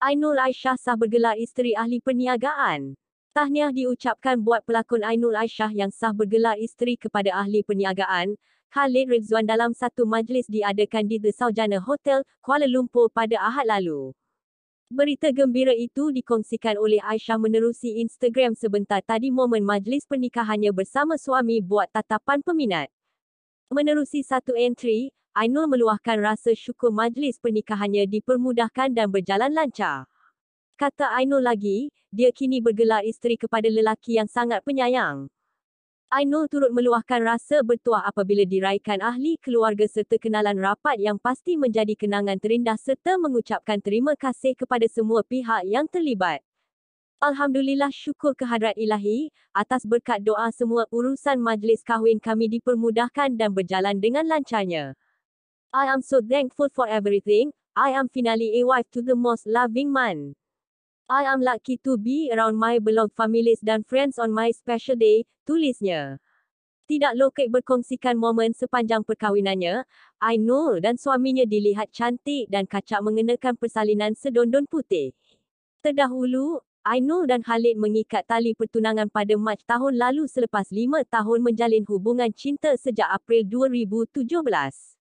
Ainul Aisyah sah bergelar isteri ahli perniagaan. Tahniah diucapkan buat pelakon Ainul Aisyah yang sah bergelar isteri kepada ahli perniagaan, Khalid Rizwan dalam satu majlis diadakan di The Saujana Hotel, Kuala Lumpur pada Ahad lalu. Berita gembira itu dikongsikan oleh Aisyah menerusi Instagram sebentar tadi momen majlis pernikahannya bersama suami buat tatapan peminat. Menerusi satu entry, Ainul meluahkan rasa syukur majlis pernikahannya dipermudahkan dan berjalan lancar. Kata Ainul lagi, dia kini bergelar isteri kepada lelaki yang sangat penyayang. Ainul turut meluahkan rasa bertuah apabila diraikan ahli keluarga serta kenalan rapat yang pasti menjadi kenangan terindah serta mengucapkan terima kasih kepada semua pihak yang terlibat. Alhamdulillah syukur kehadrat ilahi, atas berkat doa semua urusan majlis kahwin kami dipermudahkan dan berjalan dengan lancarnya. I am so thankful for everything. I am finally a wife to the most loving man. I am lucky to be around my beloved families dan friends on my special day, tulisnya. Tidak lokek berkongsikan momen sepanjang perkahwinannya, Ainul dan suaminya dilihat cantik dan kacak mengenakan persalinan sedondon putih. Terdahulu, Ainul dan Halid mengikat tali pertunangan pada Mac tahun lalu selepas lima tahun menjalin hubungan cinta sejak April 2017.